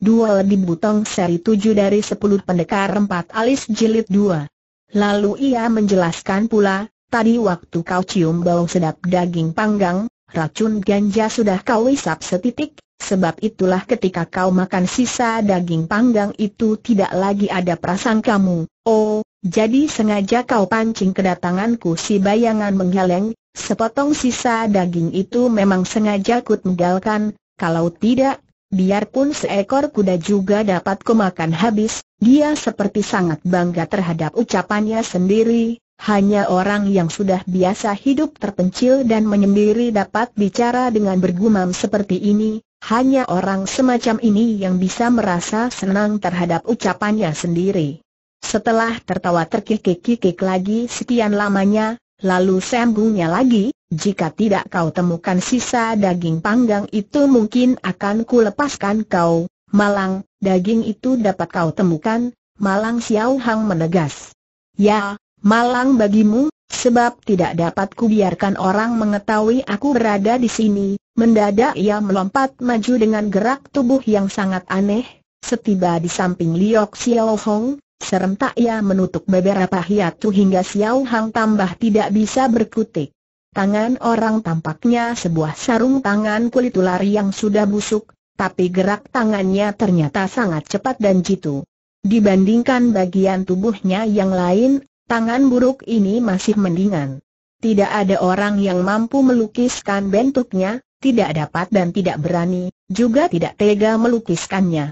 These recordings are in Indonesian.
dua lebih butong seri tujuh dari sepuluh pendekar empat alis jilid dua. Lalu ia menjelaskan pula, tadi waktu kau cium bau sedap daging panggang, racun ganja sudah kau isap setitik, sebab itulah ketika kau makan sisa daging panggang itu tidak lagi ada perasaan kamu. Oh, jadi sengaja kau pancing kedatanganku si bayangan menggeleng, sepotong sisa daging itu memang sengaja kut menggalkan, kalau tidak, Biarpun seekor kuda juga dapat kumakan habis, dia seperti sangat bangga terhadap ucapannya sendiri, hanya orang yang sudah biasa hidup terpencil dan menyendiri dapat bicara dengan bergumam seperti ini, hanya orang semacam ini yang bisa merasa senang terhadap ucapannya sendiri. Setelah tertawa terkikik-kikik lagi sekian lamanya, Lalu sambungnya lagi, jika tidak kau temukan sisa daging panggang itu mungkin akan kulepaskan kau, Malang, daging itu dapat kau temukan, Malang Xiao Hang menegas. Ya, Malang bagimu, sebab tidak dapat kubiarkan orang mengetahui aku berada di sini, mendadak ia melompat maju dengan gerak tubuh yang sangat aneh, setiba di samping Liok Xiao Hong, Serentak ia menutup beberapa hiatu hingga Xiao Hang tambah tidak bisa berkutik. Tangan orang tampaknya sebuah sarung tangan kulit ular yang sudah busuk, tapi gerak tangannya ternyata sangat cepat dan jitu. Dibandingkan bagian tubuhnya yang lain, tangan buruk ini masih mendingan. Tidak ada orang yang mampu melukiskan bentuknya, tidak dapat dan tidak berani, juga tidak tega melukiskannya.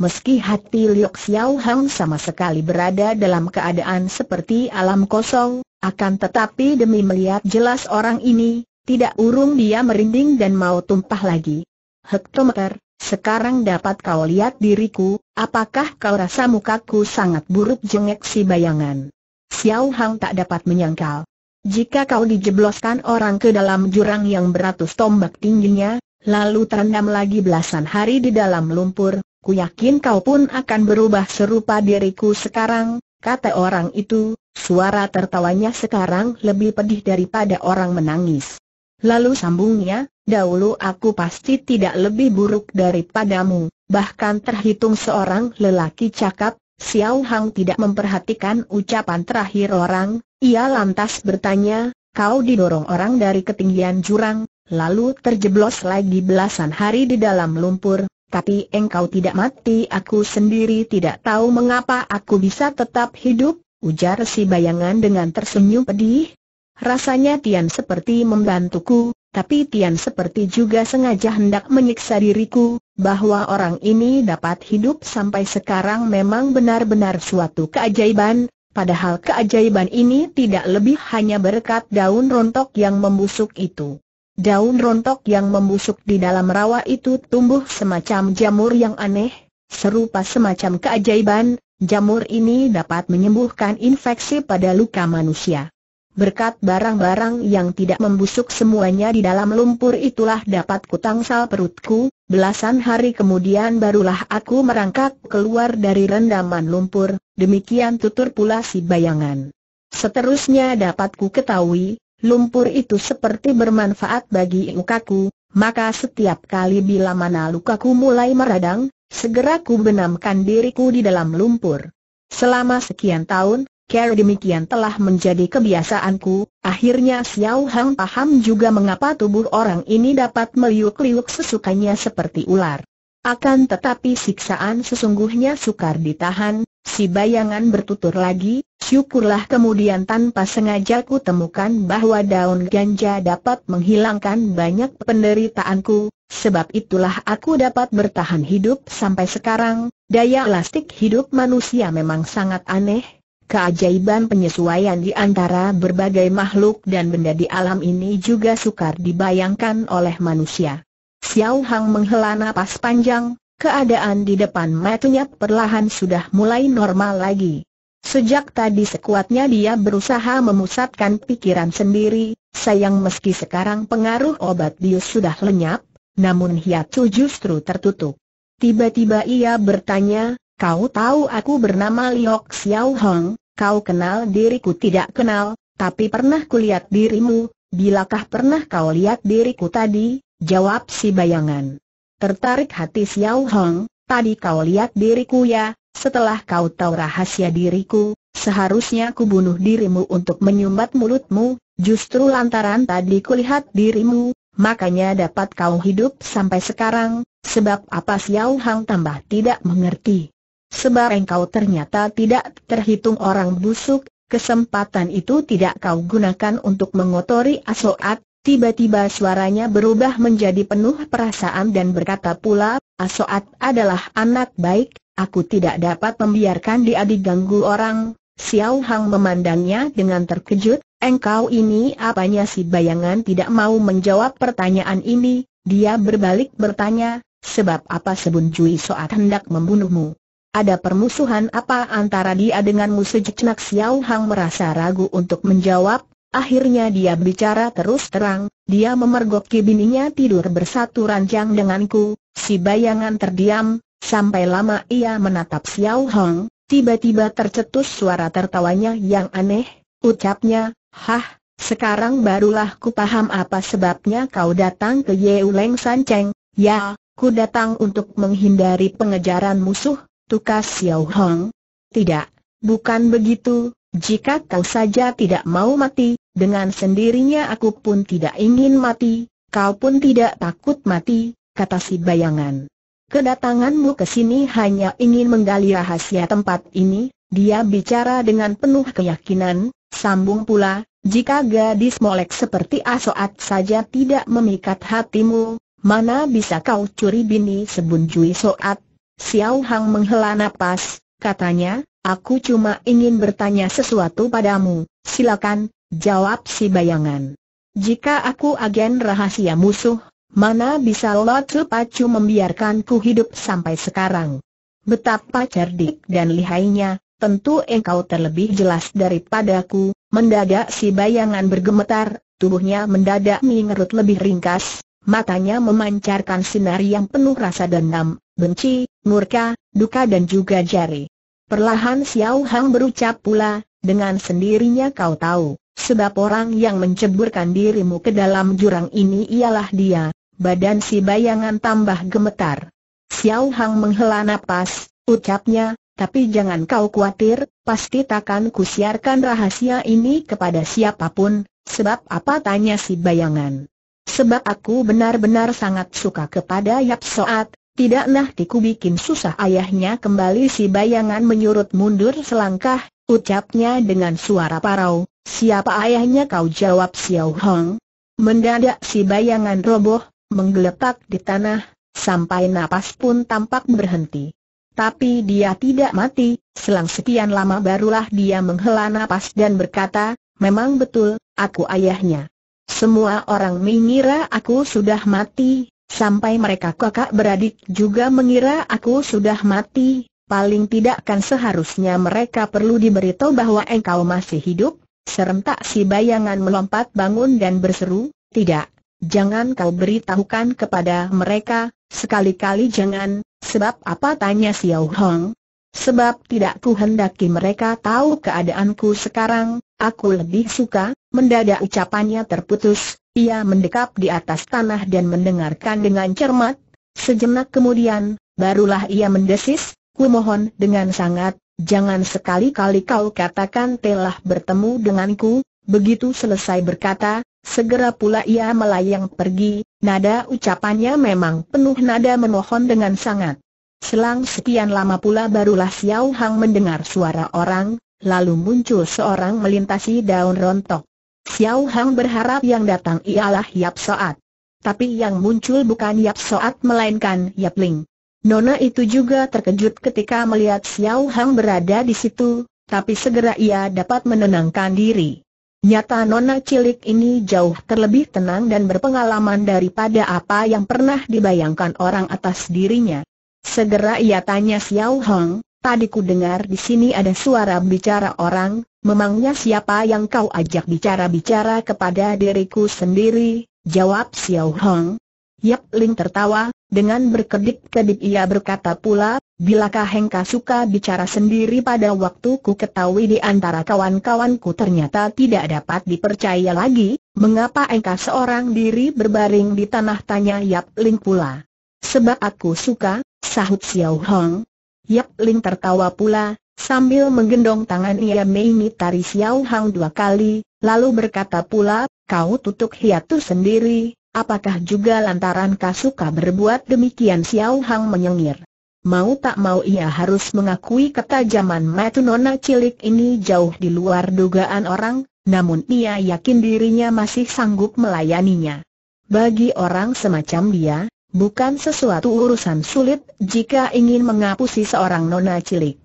Meski hati Liu Xiao Hang sama sekali berada dalam keadaan seperti alam kosong, akan tetapi demi melihat jelas orang ini, tidak urung dia merinding dan mau tumpah lagi. Hektometer, sekarang dapat kau lihat diriku, apakah kau rasa mukaku sangat buruk jengek si bayangan? Xiao Hang tak dapat menyangkal. Jika kau dijebloskan orang ke dalam jurang yang beratus tombak tingginya, lalu terendam lagi belasan hari di dalam lumpur, Ku yakin kau pun akan berubah serupa diriku sekarang, kata orang itu, suara tertawanya sekarang lebih pedih daripada orang menangis. Lalu sambungnya, dahulu aku pasti tidak lebih buruk daripadamu, bahkan terhitung seorang lelaki cakap, Xiao Hang tidak memperhatikan ucapan terakhir orang, ia lantas bertanya, kau didorong orang dari ketinggian jurang, lalu terjeblos lagi belasan hari di dalam lumpur, tapi engkau tidak mati aku sendiri tidak tahu mengapa aku bisa tetap hidup, ujar si bayangan dengan tersenyum pedih. Rasanya Tian seperti membantuku, tapi Tian seperti juga sengaja hendak menyiksa diriku, bahwa orang ini dapat hidup sampai sekarang memang benar-benar suatu keajaiban, padahal keajaiban ini tidak lebih hanya berkat daun rontok yang membusuk itu. Daun rontok yang membusuk di dalam rawa itu tumbuh semacam jamur yang aneh, serupa semacam keajaiban, jamur ini dapat menyembuhkan infeksi pada luka manusia. Berkat barang-barang yang tidak membusuk semuanya di dalam lumpur itulah dapat kutangsal perutku, belasan hari kemudian barulah aku merangkak keluar dari rendaman lumpur, demikian tutur pula si bayangan. Seterusnya dapat ku ketahui, lumpur itu seperti bermanfaat bagi lukaku, maka setiap kali bila mana lukaku mulai meradang, segera ku benamkan diriku di dalam lumpur. Selama sekian tahun, Cara demikian telah menjadi kebiasaanku, akhirnya Xiao Hang paham juga mengapa tubuh orang ini dapat meliuk-liuk sesukanya seperti ular. Akan tetapi siksaan sesungguhnya sukar ditahan, si bayangan bertutur lagi, Syukurlah kemudian tanpa sengaja ku temukan bahwa daun ganja dapat menghilangkan banyak penderitaanku, sebab itulah aku dapat bertahan hidup sampai sekarang. Daya elastik hidup manusia memang sangat aneh. Keajaiban penyesuaian di antara berbagai makhluk dan benda di alam ini juga sukar dibayangkan oleh manusia. Xiao Hang menghela napas panjang, keadaan di depan matanya perlahan sudah mulai normal lagi. Sejak tadi sekuatnya dia berusaha memusatkan pikiran sendiri, sayang meski sekarang pengaruh obat bius sudah lenyap, namun Hiatsu justru tertutup. Tiba-tiba ia bertanya, kau tahu aku bernama Liok Xiao Hong, kau kenal diriku tidak kenal, tapi pernah kulihat dirimu, bilakah pernah kau lihat diriku tadi? Jawab si bayangan. Tertarik hati Xiao Hong, tadi kau lihat diriku ya, setelah kau tahu rahasia diriku, seharusnya ku bunuh dirimu untuk menyumbat mulutmu, justru lantaran tadi kulihat dirimu, makanya dapat kau hidup sampai sekarang, sebab apa Xiao Hang tambah tidak mengerti. Sebab engkau ternyata tidak terhitung orang busuk, kesempatan itu tidak kau gunakan untuk mengotori asoat, Tiba-tiba suaranya berubah menjadi penuh perasaan dan berkata pula, Asoat adalah anak baik, Aku tidak dapat membiarkan dia diganggu orang. Xiao Hang memandangnya dengan terkejut, engkau ini apanya si bayangan tidak mau menjawab pertanyaan ini, dia berbalik bertanya, sebab apa sebun Jui Soat hendak membunuhmu? Ada permusuhan apa antara dia denganmu sejenak Xiao Hang merasa ragu untuk menjawab, akhirnya dia bicara terus terang, dia memergoki bininya tidur bersatu ranjang denganku, si bayangan terdiam, Sampai lama ia menatap Xiao Hong, tiba-tiba tercetus suara tertawanya yang aneh, ucapnya, Hah, sekarang barulah ku paham apa sebabnya kau datang ke Yeuleng San Cheng, ya, ku datang untuk menghindari pengejaran musuh, tukas Xiao Hong. Tidak, bukan begitu, jika kau saja tidak mau mati, dengan sendirinya aku pun tidak ingin mati, kau pun tidak takut mati, kata si bayangan. Kedatanganmu ke sini hanya ingin menggali rahasia tempat ini, dia bicara dengan penuh keyakinan, sambung pula, jika gadis molek seperti Asoat saja tidak memikat hatimu, mana bisa kau curi bini sebunjui Soat? Xiao Hang menghela napas, katanya, aku cuma ingin bertanya sesuatu padamu, silakan, jawab si bayangan. Jika aku agen rahasia musuh, Mana bisa Lotu Pacu membiarkanku hidup sampai sekarang? Betapa cerdik dan lihainya, tentu engkau terlebih jelas daripadaku, mendadak si bayangan bergemetar, tubuhnya mendadak mengerut lebih ringkas, matanya memancarkan sinar yang penuh rasa dendam, benci, murka, duka dan juga jari. Perlahan Xiao Hang berucap pula, dengan sendirinya kau tahu, sebab orang yang menceburkan dirimu ke dalam jurang ini ialah dia, badan si bayangan tambah gemetar. Xiao Hang menghela napas, ucapnya, tapi jangan kau khawatir, pasti takkan kusiarkan rahasia ini kepada siapapun, sebab apa tanya si bayangan. Sebab aku benar-benar sangat suka kepada Yap Soat, tidak nah tiku bikin susah ayahnya kembali si bayangan menyurut mundur selangkah, ucapnya dengan suara parau, siapa ayahnya kau jawab Xiao Hang? Mendadak si bayangan roboh, menggeletak di tanah, sampai napas pun tampak berhenti. Tapi dia tidak mati, selang sekian lama barulah dia menghela napas dan berkata, memang betul, aku ayahnya. Semua orang mengira aku sudah mati, sampai mereka kakak beradik juga mengira aku sudah mati, paling tidak kan seharusnya mereka perlu diberitahu bahwa engkau masih hidup, serentak si bayangan melompat bangun dan berseru, tidak, Jangan kau beritahukan kepada mereka, sekali-kali jangan, sebab apa tanya Xiao Hong? Sebab tidak ku hendaki mereka tahu keadaanku sekarang, aku lebih suka, mendadak ucapannya terputus, ia mendekap di atas tanah dan mendengarkan dengan cermat, sejenak kemudian, barulah ia mendesis, ku mohon dengan sangat, jangan sekali-kali kau katakan telah bertemu denganku, begitu selesai berkata, Segera pula ia melayang pergi, nada ucapannya memang penuh nada memohon dengan sangat. Selang sekian lama pula barulah Xiao Hang mendengar suara orang, lalu muncul seorang melintasi daun rontok. Xiao Hang berharap yang datang ialah Yap Soat. Tapi yang muncul bukan Yap Soat melainkan Yap Ling. Nona itu juga terkejut ketika melihat Xiao Hang berada di situ, tapi segera ia dapat menenangkan diri. Nyata nona cilik ini jauh terlebih tenang dan berpengalaman daripada apa yang pernah dibayangkan orang atas dirinya. Segera ia tanya Xiao Hong, tadi ku dengar di sini ada suara bicara orang, memangnya siapa yang kau ajak bicara-bicara kepada diriku sendiri, jawab Xiao Hong. Yap Ling tertawa, dengan berkedip-kedip ia berkata pula, Bilakah Hengka suka bicara sendiri pada waktu ku ketahui di antara kawan-kawanku ternyata tidak dapat dipercaya lagi, mengapa Hengka seorang diri berbaring di tanah tanya Yap Ling pula. Sebab aku suka, sahut Xiao Hong. Yap Ling tertawa pula, sambil menggendong tangan ia mengitari tari Xiao Hong dua kali, lalu berkata pula, kau tutup hiatu sendiri, apakah juga lantaran kau suka berbuat demikian Xiao Hong menyengir. Mau tak mau ia harus mengakui ketajaman mata nona cilik ini jauh di luar dugaan orang, namun ia yakin dirinya masih sanggup melayaninya. Bagi orang semacam dia, bukan sesuatu urusan sulit jika ingin mengapusi seorang nona cilik.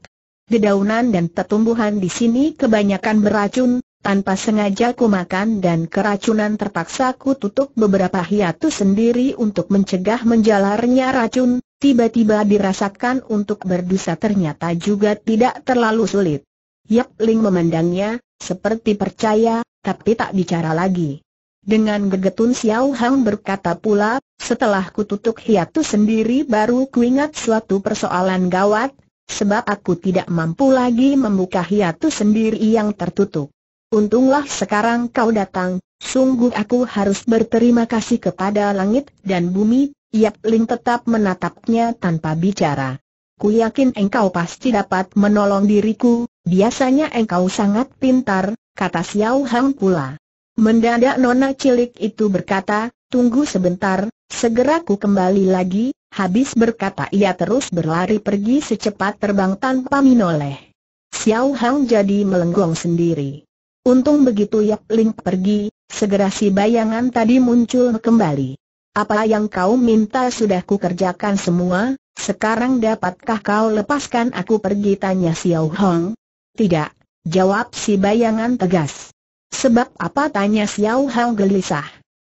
Dedaunan dan tetumbuhan di sini kebanyakan beracun, tanpa sengaja ku makan dan keracunan terpaksa ku tutup beberapa hiatus sendiri untuk mencegah menjalarnya racun, tiba-tiba dirasakan untuk berdosa ternyata juga tidak terlalu sulit. Yap Ling memandangnya, seperti percaya, tapi tak bicara lagi. Dengan gegetun Xiao Hang berkata pula, setelah ku tutup hiatus sendiri baru ku ingat suatu persoalan gawat, sebab aku tidak mampu lagi membuka hiatus sendiri yang tertutup. Untunglah sekarang kau datang, sungguh aku harus berterima kasih kepada langit dan bumi, Yap Ling tetap menatapnya tanpa bicara. Ku yakin engkau pasti dapat menolong diriku, biasanya engkau sangat pintar, kata Xiao Hang pula. Mendadak nona cilik itu berkata, tunggu sebentar, segera ku kembali lagi, habis berkata ia terus berlari pergi secepat terbang tanpa minoleh. Xiao Hang jadi melenggong sendiri. Untung begitu Yap Ling pergi, segera si bayangan tadi muncul kembali. Apa yang kau minta sudah kukerjakan semua, sekarang dapatkah kau lepaskan aku pergi tanya Xiao Hong? Tidak, jawab si bayangan tegas. Sebab apa tanya Xiao Hong gelisah?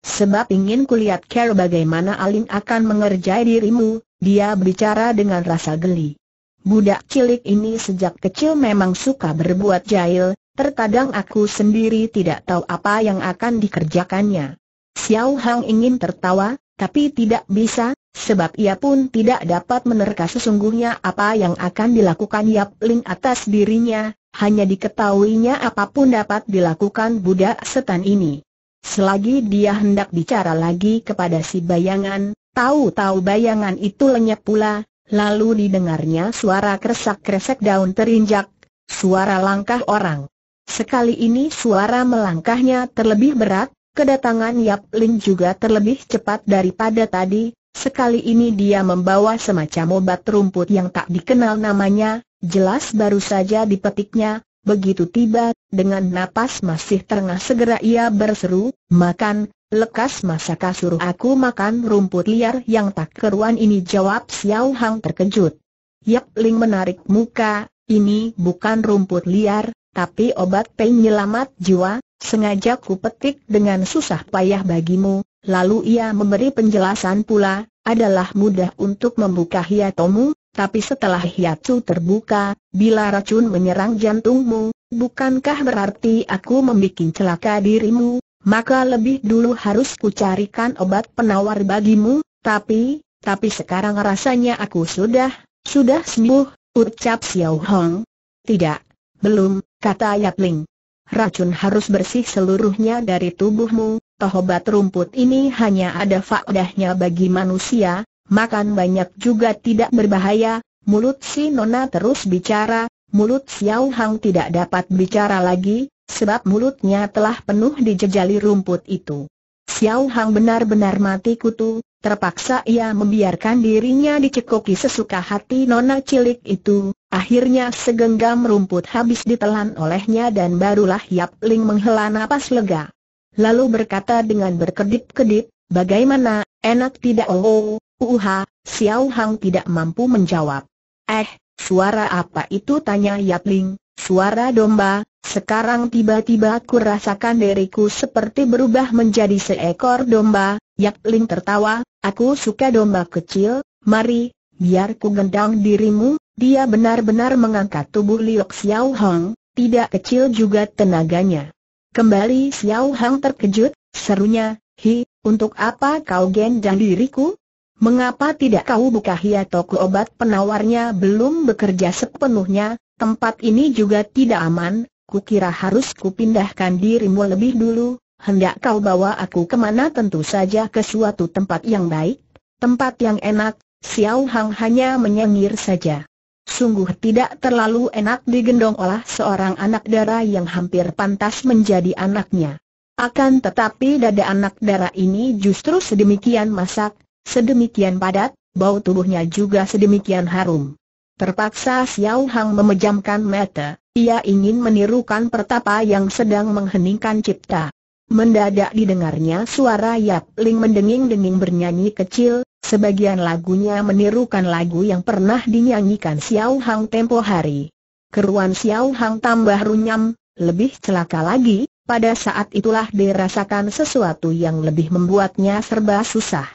Sebab ingin kulihat care bagaimana Alin akan mengerjai dirimu, dia berbicara dengan rasa geli. Budak cilik ini sejak kecil memang suka berbuat jahil, Terkadang aku sendiri tidak tahu apa yang akan dikerjakannya. Xiao Hang ingin tertawa, tapi tidak bisa, sebab ia pun tidak dapat menerka sesungguhnya apa yang akan dilakukan Yap Ling atas dirinya, hanya diketahuinya apapun dapat dilakukan budak setan ini. Selagi dia hendak bicara lagi kepada si bayangan, tahu-tahu bayangan itu lenyap pula, lalu didengarnya suara kresak-kresek daun terinjak, suara langkah orang. Sekali ini suara melangkahnya terlebih berat, kedatangan Yap Ling juga terlebih cepat daripada tadi, sekali ini dia membawa semacam obat rumput yang tak dikenal namanya, jelas baru saja dipetiknya, begitu tiba, dengan napas masih terengah segera ia berseru, makan, Lekas masakah suruh aku makan rumput liar yang tak keruan ini jawab Xiao Hang terkejut. Yap Ling menarik muka, ini bukan rumput liar, tapi obat penyelamat jiwa, sengaja ku petik dengan susah payah bagimu, lalu ia memberi penjelasan pula, adalah mudah untuk membuka hiatomu, tapi setelah hiatu terbuka, bila racun menyerang jantungmu, bukankah berarti aku membuat celaka dirimu, maka lebih dulu harus ku carikan obat penawar bagimu, tapi, tapi sekarang rasanya aku sudah, sudah sembuh, ucap Xiao Hong. Tidak, belum, kata Yapling. Racun harus bersih seluruhnya dari tubuhmu, toh obat rumput ini hanya ada faedahnya bagi manusia, makan banyak juga tidak berbahaya, mulut si Nona terus bicara, mulut Xiao Hang tidak dapat bicara lagi, sebab mulutnya telah penuh dijejali rumput itu. Xiao Hang benar-benar mati kutu, terpaksa ia membiarkan dirinya dicekoki sesuka hati Nona cilik itu, Akhirnya segenggam rumput habis ditelan olehnya dan barulah Yap Ling menghela napas lega. Lalu berkata dengan berkedip-kedip, bagaimana, enak tidak oh, oh uha, oh, oh, Xiao Hang tidak mampu menjawab. Eh, suara apa itu tanya Yap Ling, suara domba, sekarang tiba-tiba aku rasakan diriku seperti berubah menjadi seekor domba, Yap Ling tertawa, aku suka domba kecil, mari, biar ku gendang dirimu, dia benar-benar mengangkat tubuh Liok Xiao Hong, tidak kecil juga tenaganya. Kembali Xiao Hong terkejut, serunya, Hi, untuk apa kau gendang diriku? Mengapa tidak kau buka hia toko obat penawarnya belum bekerja sepenuhnya, tempat ini juga tidak aman, kukira harus kupindahkan dirimu lebih dulu, hendak kau bawa aku kemana tentu saja ke suatu tempat yang baik, tempat yang enak, Xiao Hang hanya menyengir saja sungguh tidak terlalu enak digendong oleh seorang anak dara yang hampir pantas menjadi anaknya. Akan tetapi dada anak dara ini justru sedemikian masak, sedemikian padat, bau tubuhnya juga sedemikian harum. Terpaksa Xiao Hang memejamkan mata, ia ingin menirukan pertapa yang sedang mengheningkan cipta. Mendadak didengarnya suara Yap Ling mendenging-denging bernyanyi kecil, Sebagian lagunya menirukan lagu yang pernah dinyanyikan Xiao Hang tempo hari. Keruan Xiao Hang tambah runyam, lebih celaka lagi, pada saat itulah dirasakan sesuatu yang lebih membuatnya serba susah.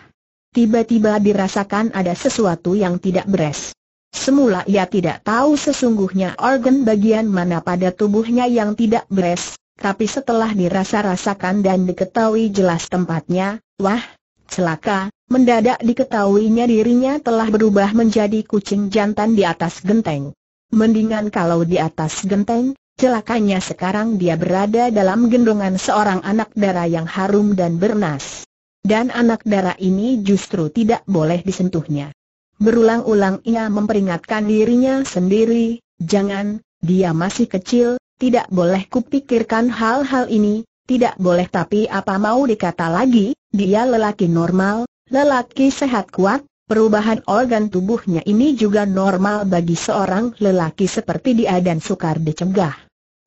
Tiba-tiba dirasakan ada sesuatu yang tidak beres. Semula ia tidak tahu sesungguhnya organ bagian mana pada tubuhnya yang tidak beres, tapi setelah dirasa-rasakan dan diketahui jelas tempatnya, wah, celaka, mendadak diketahuinya dirinya telah berubah menjadi kucing jantan di atas genteng. Mendingan kalau di atas genteng, celakanya sekarang dia berada dalam gendongan seorang anak darah yang harum dan bernas. Dan anak darah ini justru tidak boleh disentuhnya. Berulang-ulang ia memperingatkan dirinya sendiri, jangan, dia masih kecil, tidak boleh kupikirkan hal-hal ini, tidak boleh tapi apa mau dikata lagi, dia lelaki normal, lelaki sehat kuat, perubahan organ tubuhnya ini juga normal bagi seorang lelaki seperti dia dan sukar dicegah.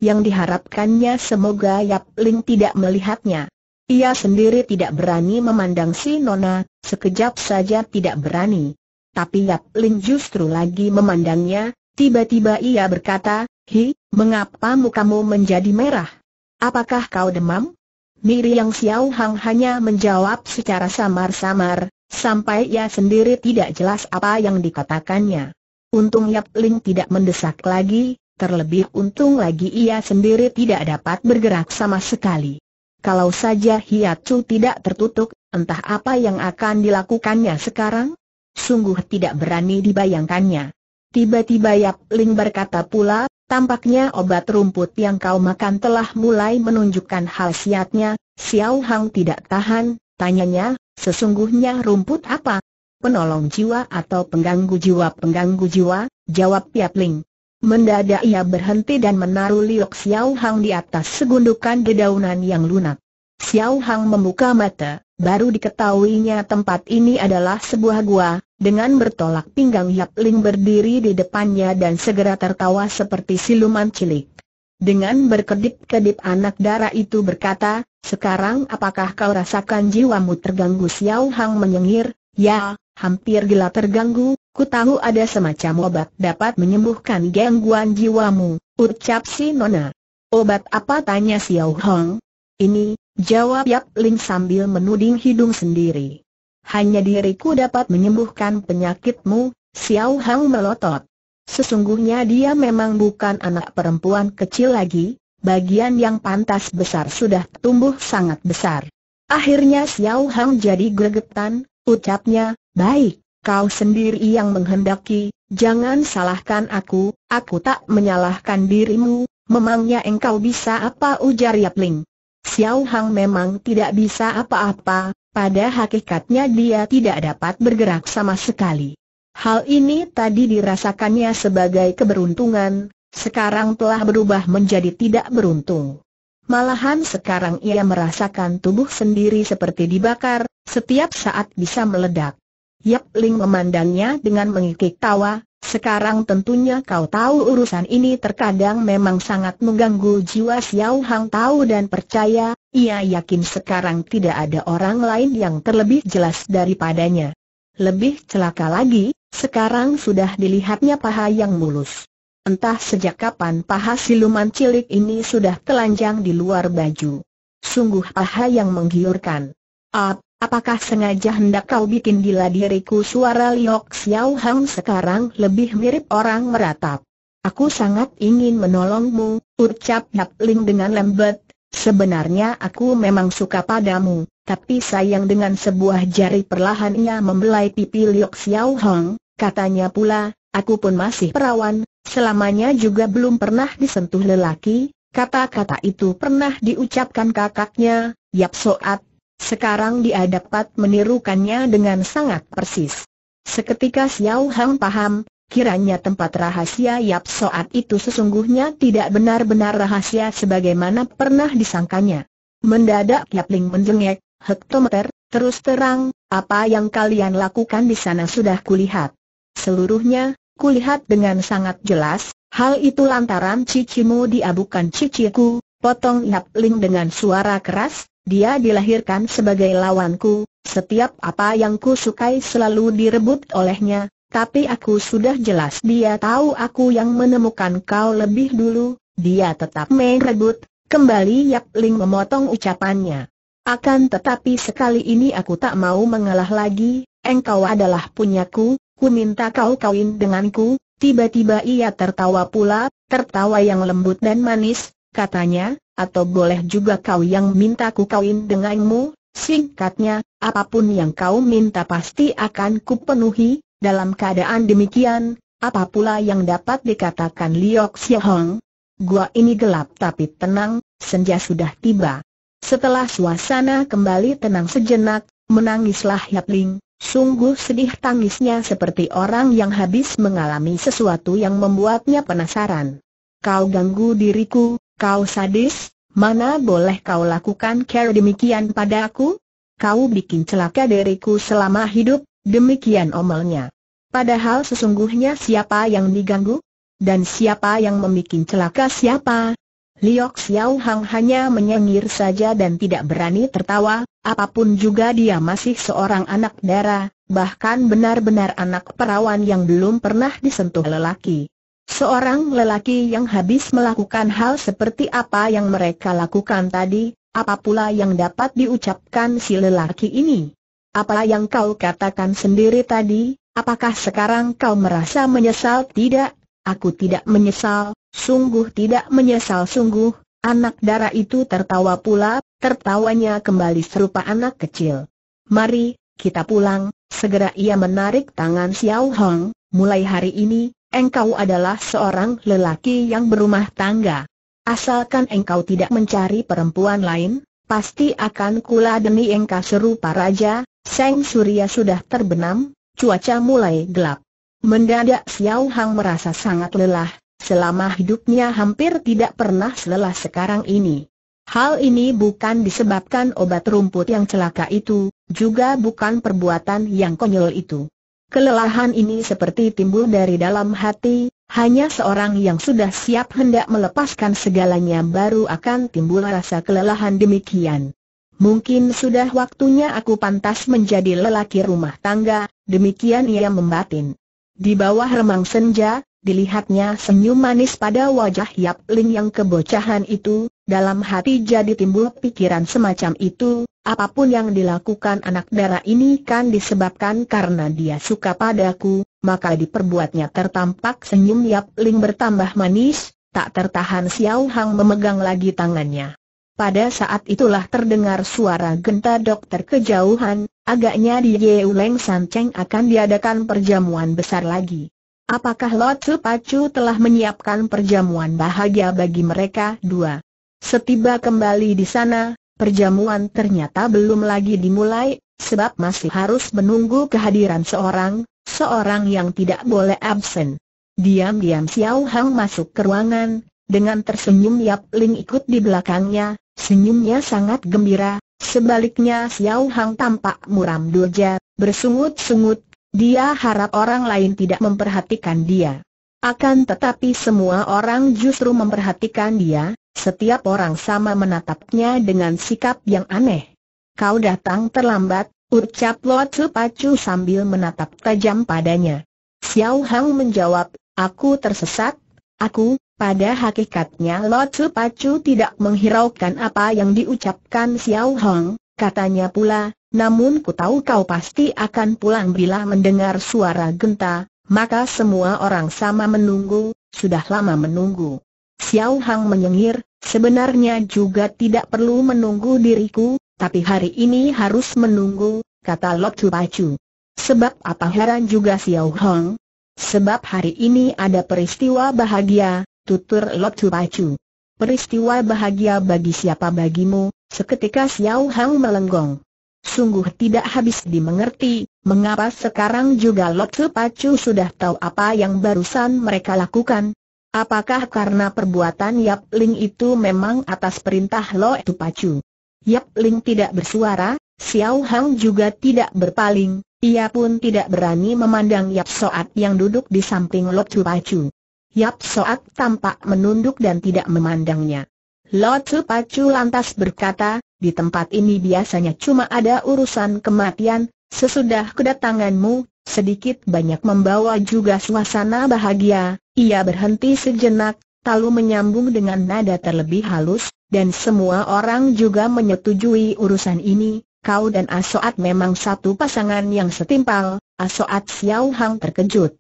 Yang diharapkannya semoga Yap Ling tidak melihatnya. Ia sendiri tidak berani memandang si Nona, sekejap saja tidak berani. Tapi Yap Ling justru lagi memandangnya, tiba-tiba ia berkata, Hi, mengapa mukamu menjadi merah? Apakah kau demam? Miri yang Xiao Hang hanya menjawab secara samar-samar, sampai ia sendiri tidak jelas apa yang dikatakannya. Untung Yap Ling tidak mendesak lagi, terlebih untung lagi ia sendiri tidak dapat bergerak sama sekali. Kalau saja hiat Chu tidak tertutup, entah apa yang akan dilakukannya sekarang? Sungguh tidak berani dibayangkannya. Tiba-tiba Yap Ling berkata pula, Tampaknya obat rumput yang kau makan telah mulai menunjukkan khasiatnya, Xiao Hang tidak tahan, tanyanya, sesungguhnya rumput apa? Penolong jiwa atau pengganggu jiwa pengganggu jiwa, jawab Piap Ling. Mendadak ia berhenti dan menaruh Liok Xiao Hang di atas segundukan dedaunan yang lunak. Xiao Hang membuka mata, Baru diketahuinya tempat ini adalah sebuah gua, dengan bertolak pinggang Yap Ling berdiri di depannya dan segera tertawa seperti siluman cilik. Dengan berkedip-kedip anak darah itu berkata, sekarang apakah kau rasakan jiwamu terganggu Xiao Hang menyengir, ya, hampir gila terganggu, ku tahu ada semacam obat dapat menyembuhkan gangguan jiwamu, ucap si Nona. Obat apa tanya Xiao Hang? Ini, Jawab Yap Ling sambil menuding hidung sendiri. Hanya diriku dapat menyembuhkan penyakitmu, Xiao Hang melotot. Sesungguhnya dia memang bukan anak perempuan kecil lagi, bagian yang pantas besar sudah tumbuh sangat besar. Akhirnya Xiao Hang jadi gregetan, ucapnya, baik, kau sendiri yang menghendaki, jangan salahkan aku, aku tak menyalahkan dirimu, memangnya engkau bisa apa ujar Yap Ling. Xiao Hang memang tidak bisa apa-apa, pada hakikatnya dia tidak dapat bergerak sama sekali. Hal ini tadi dirasakannya sebagai keberuntungan, sekarang telah berubah menjadi tidak beruntung. Malahan sekarang ia merasakan tubuh sendiri seperti dibakar, setiap saat bisa meledak. Yap Ling memandangnya dengan mengikik tawa, sekarang tentunya kau tahu urusan ini terkadang memang sangat mengganggu jiwa Xiao Hang tahu dan percaya, ia yakin sekarang tidak ada orang lain yang terlebih jelas daripadanya. Lebih celaka lagi, sekarang sudah dilihatnya paha yang mulus. Entah sejak kapan paha siluman cilik ini sudah telanjang di luar baju. Sungguh paha yang menggiurkan. Ap, Apakah sengaja hendak kau bikin gila diriku suara Liok Xiao Hang sekarang lebih mirip orang meratap. Aku sangat ingin menolongmu, ucap Yap Ling dengan lembut. Sebenarnya aku memang suka padamu, tapi sayang dengan sebuah jari perlahan ia membelai pipi Liok Xiao Hong, katanya pula, aku pun masih perawan, selamanya juga belum pernah disentuh lelaki, kata-kata itu pernah diucapkan kakaknya, Yap Soat, sekarang dia dapat menirukannya dengan sangat persis. Seketika Xiao Hang paham, kiranya tempat rahasia Yap Soat itu sesungguhnya tidak benar-benar rahasia sebagaimana pernah disangkanya. Mendadak Yap Ling menjengek, hektometer, terus terang, apa yang kalian lakukan di sana sudah kulihat. Seluruhnya, kulihat dengan sangat jelas, hal itu lantaran cicimu dia bukan ciciku, potong Yap Ling dengan suara keras, dia dilahirkan sebagai lawanku, setiap apa yang ku sukai selalu direbut olehnya, tapi aku sudah jelas dia tahu aku yang menemukan kau lebih dulu, dia tetap merebut, kembali Yap Ling memotong ucapannya. Akan tetapi sekali ini aku tak mau mengalah lagi, engkau adalah punyaku, ku minta kau kawin denganku, tiba-tiba ia tertawa pula, tertawa yang lembut dan manis, katanya, atau boleh juga kau yang minta ku kawin denganmu, singkatnya, apapun yang kau minta pasti akan kupenuhi, dalam keadaan demikian, apa pula yang dapat dikatakan Liok Hong? Gua ini gelap tapi tenang, senja sudah tiba. Setelah suasana kembali tenang sejenak, menangislah Yap Ling, sungguh sedih tangisnya seperti orang yang habis mengalami sesuatu yang membuatnya penasaran. Kau ganggu diriku, Kau sadis, mana boleh kau lakukan care demikian pada aku? Kau bikin celaka diriku selama hidup, demikian omelnya. Padahal sesungguhnya siapa yang diganggu? Dan siapa yang membuat celaka siapa? Liok Xiao Hang hanya menyengir saja dan tidak berani tertawa, apapun juga dia masih seorang anak dara, bahkan benar-benar anak perawan yang belum pernah disentuh lelaki. Seorang lelaki yang habis melakukan hal seperti apa yang mereka lakukan tadi, apa pula yang dapat diucapkan si lelaki ini? Apa yang kau katakan sendiri tadi, apakah sekarang kau merasa menyesal tidak? Aku tidak menyesal, sungguh tidak menyesal sungguh, anak darah itu tertawa pula, tertawanya kembali serupa anak kecil. Mari, kita pulang, segera ia menarik tangan Xiao Hong, mulai hari ini, engkau adalah seorang lelaki yang berumah tangga. Asalkan engkau tidak mencari perempuan lain, pasti akan kula demi engkau seru para raja, Seng Surya sudah terbenam, cuaca mulai gelap. Mendadak Xiao Hang merasa sangat lelah, selama hidupnya hampir tidak pernah selelah sekarang ini. Hal ini bukan disebabkan obat rumput yang celaka itu, juga bukan perbuatan yang konyol itu. Kelelahan ini seperti timbul dari dalam hati, hanya seorang yang sudah siap hendak melepaskan segalanya baru akan timbul rasa kelelahan demikian. Mungkin sudah waktunya aku pantas menjadi lelaki rumah tangga, demikian ia membatin. Di bawah remang senja, Dilihatnya senyum manis pada wajah Yap Ling yang kebocahan itu, dalam hati jadi timbul pikiran semacam itu, apapun yang dilakukan anak darah ini kan disebabkan karena dia suka padaku, maka diperbuatnya tertampak senyum Yap Ling bertambah manis, tak tertahan Xiao Hang memegang lagi tangannya. Pada saat itulah terdengar suara genta dokter kejauhan, agaknya di Yeuleng Leng Cheng akan diadakan perjamuan besar lagi. Apakah Lot Pacu telah menyiapkan perjamuan bahagia bagi mereka dua? Setiba kembali di sana, perjamuan ternyata belum lagi dimulai, sebab masih harus menunggu kehadiran seorang, seorang yang tidak boleh absen. Diam-diam Xiao Hang masuk ke ruangan, dengan tersenyum Yap Ling ikut di belakangnya, senyumnya sangat gembira, sebaliknya Xiao Hang tampak muram durja, bersungut-sungut dia harap orang lain tidak memperhatikan dia. Akan tetapi semua orang justru memperhatikan dia, setiap orang sama menatapnya dengan sikap yang aneh. Kau datang terlambat, ucap Lo Tzu Pacu sambil menatap tajam padanya. Xiao Hang menjawab, aku tersesat, aku, pada hakikatnya Lo Tzu Pacu tidak menghiraukan apa yang diucapkan Xiao Hang, katanya pula, namun ku tahu kau pasti akan pulang bila mendengar suara genta, maka semua orang sama menunggu, sudah lama menunggu. Xiao Hang menyengir, sebenarnya juga tidak perlu menunggu diriku, tapi hari ini harus menunggu, kata Lot Chu Pacu. Sebab apa heran juga Xiao Hang? Sebab hari ini ada peristiwa bahagia, tutur Lot Chu Pacu. Peristiwa bahagia bagi siapa bagimu, seketika Xiao Hang melenggong. Sungguh tidak habis dimengerti, mengapa sekarang juga Su Pacu sudah tahu apa yang barusan mereka lakukan? Apakah karena perbuatan Yap Ling itu memang atas perintah Lotse Pacu? Yap Ling tidak bersuara, Xiao Hang juga tidak berpaling, ia pun tidak berani memandang Yap Soat yang duduk di samping Lotse Pacu. Yap Soat tampak menunduk dan tidak memandangnya. Lot Su Pacu lantas berkata, di tempat ini biasanya cuma ada urusan kematian, sesudah kedatanganmu, sedikit banyak membawa juga suasana bahagia, ia berhenti sejenak, lalu menyambung dengan nada terlebih halus, dan semua orang juga menyetujui urusan ini, kau dan Asoat memang satu pasangan yang setimpal, Asoat Xiao Hang terkejut.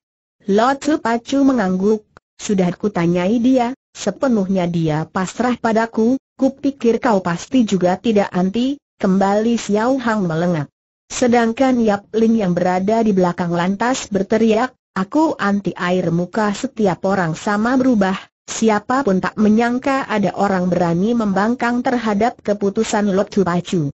Lot Su Pacu mengangguk, sudah kutanyai dia, Sepenuhnya dia pasrah padaku, kupikir kau pasti juga tidak anti, kembali Xiao Hang melengak. Sedangkan Yap Lin yang berada di belakang lantas berteriak, aku anti air muka setiap orang sama berubah, Siapapun tak menyangka ada orang berani membangkang terhadap keputusan Lot Chu Pacu.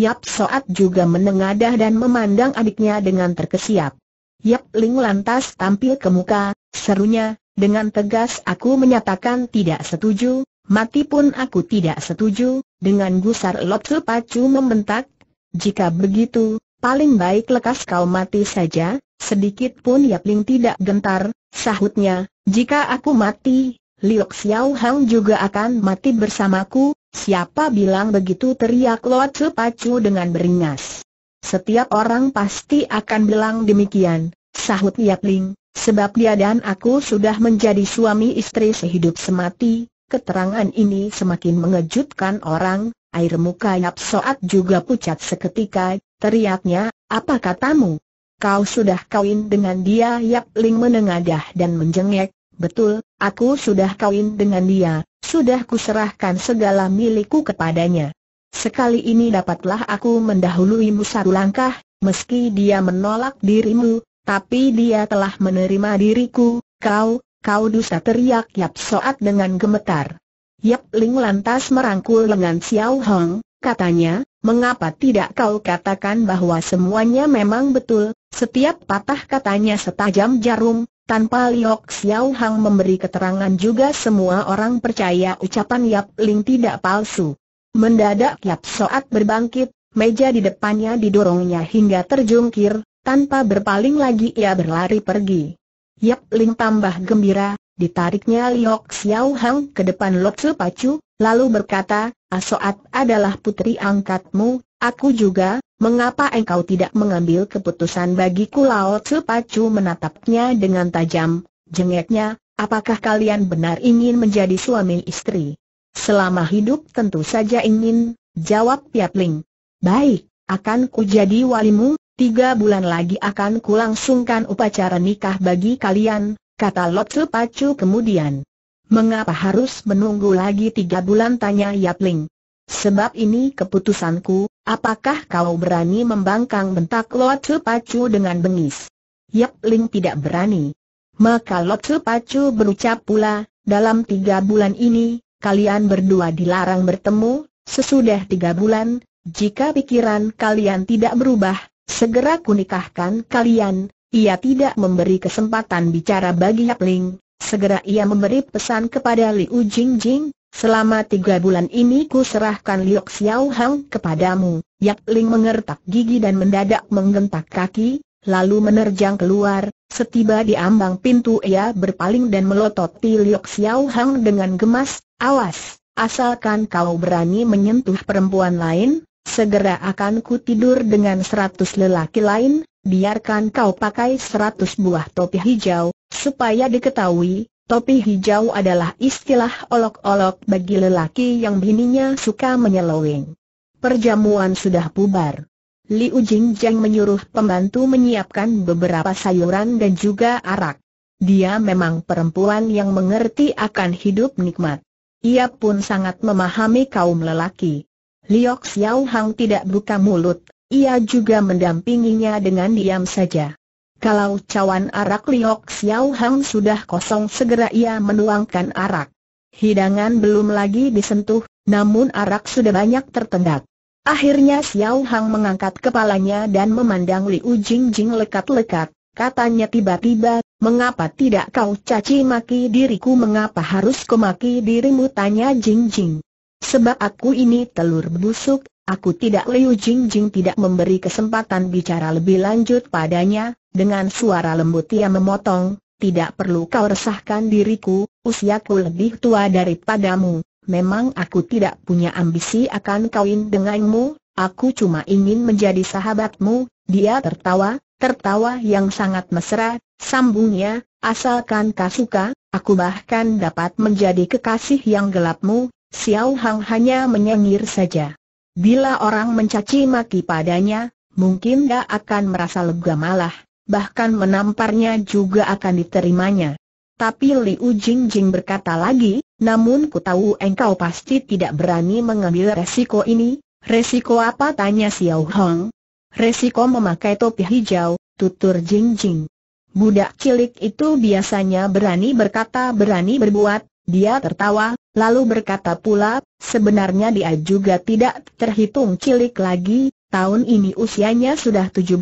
Yap Soat juga menengadah dan memandang adiknya dengan terkesiap. Yap Ling lantas tampil ke muka, serunya, dengan tegas aku menyatakan tidak setuju, mati pun aku tidak setuju, dengan gusar Lotsu Pacu membentak, jika begitu, paling baik lekas kau mati saja, sedikit pun Yapling tidak gentar, sahutnya, jika aku mati, Liu Xiao Hang juga akan mati bersamaku, siapa bilang begitu teriak Lotsu Pacu dengan beringas. Setiap orang pasti akan bilang demikian, sahut Yapling, sebab dia dan aku sudah menjadi suami istri sehidup semati, keterangan ini semakin mengejutkan orang, air muka Yap Soat juga pucat seketika, teriaknya, apa katamu? Kau sudah kawin dengan dia Yap Ling menengadah dan menjengek, betul, aku sudah kawin dengan dia, sudah kuserahkan segala milikku kepadanya. Sekali ini dapatlah aku mendahului satu langkah, meski dia menolak dirimu, tapi dia telah menerima diriku, kau, kau dusta teriak Yap Soat dengan gemetar. Yap Ling lantas merangkul lengan Xiao Hong, katanya, mengapa tidak kau katakan bahwa semuanya memang betul, setiap patah katanya setajam jarum, tanpa Liok Xiao Hong memberi keterangan juga semua orang percaya ucapan Yap Ling tidak palsu. Mendadak Yap Soat berbangkit, meja di depannya didorongnya hingga terjungkir, tanpa berpaling lagi ia berlari pergi. Yap Ling tambah gembira, ditariknya Liok Xiao Hang ke depan Lok Su Pacu, lalu berkata, Asoat adalah putri angkatmu, aku juga, mengapa engkau tidak mengambil keputusan bagiku Lao Su Pacu menatapnya dengan tajam, jengeknya, apakah kalian benar ingin menjadi suami istri? Selama hidup tentu saja ingin, jawab Yap Ling. Baik, akan ku jadi walimu, tiga bulan lagi akan kulangsungkan upacara nikah bagi kalian, kata Lotsu Pacu kemudian. Mengapa harus menunggu lagi tiga bulan tanya Yapling. Sebab ini keputusanku, apakah kau berani membangkang bentak Lotsu Pacu dengan bengis? Yapling tidak berani. Maka Lotsu Pacu berucap pula, dalam tiga bulan ini, kalian berdua dilarang bertemu, sesudah tiga bulan, jika pikiran kalian tidak berubah, Segera kunikahkan kalian, ia tidak memberi kesempatan bicara bagi Yap Ling, segera ia memberi pesan kepada Liu Jing Jing, selama tiga bulan ini ku serahkan Liu Xiao Hang kepadamu. Yap Ling mengertak gigi dan mendadak menggentak kaki, lalu menerjang keluar, setiba di ambang pintu ia berpaling dan melototi Liu Xiao Hang dengan gemas, awas, asalkan kau berani menyentuh perempuan lain, Segera akan ku tidur dengan seratus lelaki lain, biarkan kau pakai seratus buah topi hijau, supaya diketahui, topi hijau adalah istilah olok-olok bagi lelaki yang bininya suka menyeloweng. Perjamuan sudah bubar. Liu Jingjang menyuruh pembantu menyiapkan beberapa sayuran dan juga arak. Dia memang perempuan yang mengerti akan hidup nikmat. Ia pun sangat memahami kaum lelaki. Liok Xiao Hang tidak buka mulut, ia juga mendampinginya dengan diam saja. Kalau cawan arak Liok Xiao Hang sudah kosong segera ia menuangkan arak. Hidangan belum lagi disentuh, namun arak sudah banyak tertenggak. Akhirnya Xiao Hang mengangkat kepalanya dan memandang Liu Jing Jing lekat-lekat, katanya tiba-tiba, mengapa tidak kau caci maki diriku mengapa harus kumaki dirimu tanya Jing Jing. Sebab aku ini telur busuk, aku tidak Liu Jingjing tidak memberi kesempatan bicara lebih lanjut padanya, dengan suara lembut ia memotong, tidak perlu kau resahkan diriku, usiaku lebih tua daripadamu, memang aku tidak punya ambisi akan kawin denganmu, aku cuma ingin menjadi sahabatmu, dia tertawa, tertawa yang sangat mesra, sambungnya, asalkan kau suka, aku bahkan dapat menjadi kekasih yang gelapmu, Xiao Hang hanya menyengir saja. Bila orang mencaci maki padanya, mungkin dia akan merasa lega malah, bahkan menamparnya juga akan diterimanya. Tapi Liu Jingjing berkata lagi, namun ku tahu engkau pasti tidak berani mengambil resiko ini, resiko apa tanya Xiao Hang. Resiko memakai topi hijau, tutur Jingjing. Budak cilik itu biasanya berani berkata berani berbuat, dia tertawa, lalu berkata pula, sebenarnya dia juga tidak terhitung cilik lagi, tahun ini usianya sudah 17.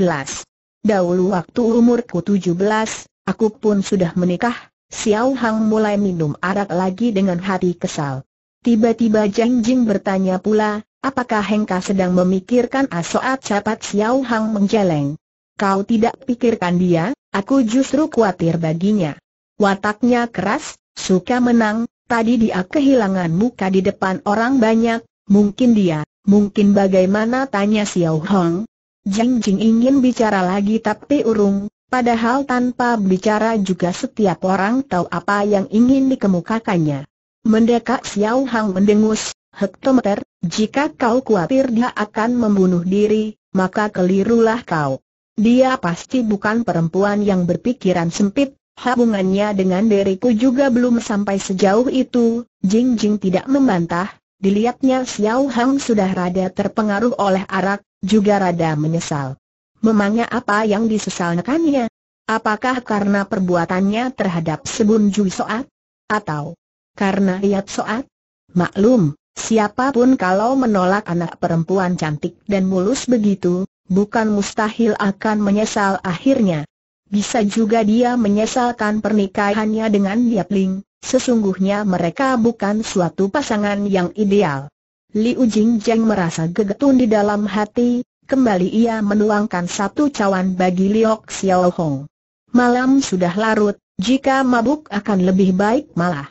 Dahulu waktu umurku 17, aku pun sudah menikah, Xiao Hang mulai minum arak lagi dengan hati kesal. Tiba-tiba Jeng Jing bertanya pula, apakah Hengka sedang memikirkan asoat capat Xiao Hang menjeleng? Kau tidak pikirkan dia, aku justru khawatir baginya. Wataknya keras, Suka menang, tadi dia kehilangan muka di depan orang banyak, mungkin dia, mungkin bagaimana tanya Xiao Hong. Jing Jing ingin bicara lagi tapi urung, padahal tanpa bicara juga setiap orang tahu apa yang ingin dikemukakannya. Mendekat Xiao Hong mendengus, hektometer, jika kau khawatir dia akan membunuh diri, maka kelirulah kau. Dia pasti bukan perempuan yang berpikiran sempit, Hubungannya dengan diriku juga belum sampai sejauh itu, Jing Jing tidak membantah, dilihatnya Xiao Hang sudah rada terpengaruh oleh arak, juga rada menyesal. Memangnya apa yang disesalkannya? Apakah karena perbuatannya terhadap Sebun Ju Soat? Atau karena Yat Soat? Maklum, siapapun kalau menolak anak perempuan cantik dan mulus begitu, bukan mustahil akan menyesal akhirnya. Bisa juga dia menyesalkan pernikahannya dengan Yap Ling, sesungguhnya mereka bukan suatu pasangan yang ideal. Liu Jing Jeng merasa gegetun di dalam hati, kembali ia menuangkan satu cawan bagi Liok Xiao Hong. Malam sudah larut, jika mabuk akan lebih baik malah.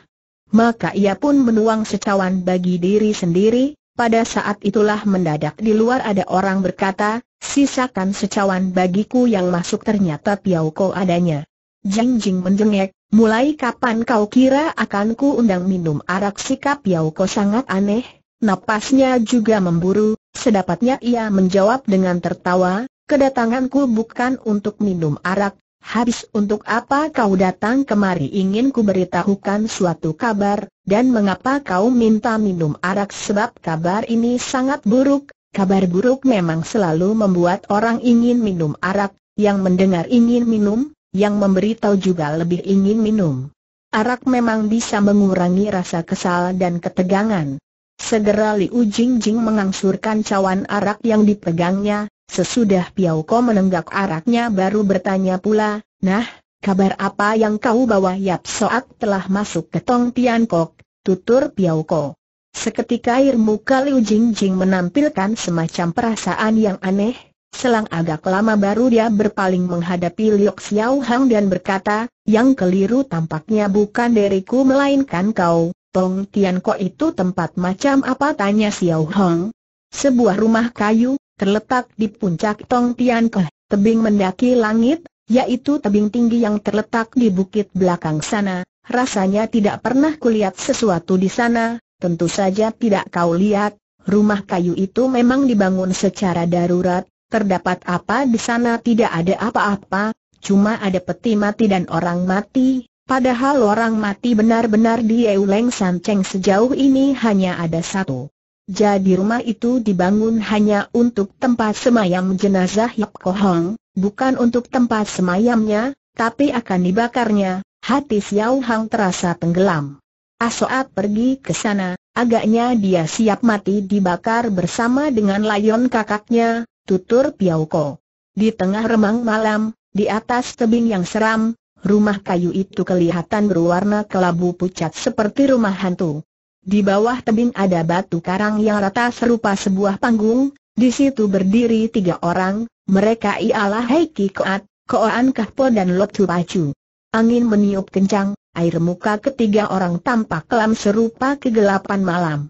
Maka ia pun menuang secawan bagi diri sendiri, pada saat itulah mendadak di luar ada orang berkata, sisakan secawan bagiku yang masuk ternyata Piau Ko adanya. Jeng Jing menjengek, mulai kapan kau kira akan ku undang minum arak sikap Piau Ko sangat aneh, napasnya juga memburu, sedapatnya ia menjawab dengan tertawa, kedatanganku bukan untuk minum arak, habis untuk apa kau datang kemari ingin ku beritahukan suatu kabar, dan mengapa kau minta minum arak sebab kabar ini sangat buruk, kabar buruk memang selalu membuat orang ingin minum arak, yang mendengar ingin minum, yang memberitahu juga lebih ingin minum. Arak memang bisa mengurangi rasa kesal dan ketegangan. Segera Liu Jingjing mengangsurkan cawan arak yang dipegangnya, Sesudah Piau Ko menenggak araknya baru bertanya pula, Nah, kabar apa yang kau bawa Yap Soak telah masuk ke Tong Tian Kok, tutur Piau Ko. Seketika air muka Liu Jing Jing menampilkan semacam perasaan yang aneh, selang agak lama baru dia berpaling menghadapi Liu Xiao Hang dan berkata, yang keliru tampaknya bukan diriku melainkan kau, Tong Tian Kok itu tempat macam apa tanya Xiao Hang. Sebuah rumah kayu, terletak di puncak Tong Tian Ke, tebing mendaki langit, yaitu tebing tinggi yang terletak di bukit belakang sana. Rasanya tidak pernah kulihat sesuatu di sana, tentu saja tidak kau lihat. Rumah kayu itu memang dibangun secara darurat, terdapat apa di sana tidak ada apa-apa, cuma ada peti mati dan orang mati, padahal orang mati benar-benar di Euleng Sanceng sejauh ini hanya ada satu. Jadi rumah itu dibangun hanya untuk tempat semayam jenazah Yap Kohong, bukan untuk tempat semayamnya, tapi akan dibakarnya, hati Xiao Hang terasa tenggelam. Asoat pergi ke sana, agaknya dia siap mati dibakar bersama dengan layon kakaknya, tutur Piao Ko. Di tengah remang malam, di atas tebing yang seram, rumah kayu itu kelihatan berwarna kelabu pucat seperti rumah hantu. Di bawah tebing ada batu karang yang rata serupa sebuah panggung, di situ berdiri tiga orang, mereka ialah Heiki Koat, Koan Kahpo dan Lotu Pacu. Angin meniup kencang, air muka ketiga orang tampak kelam serupa kegelapan malam.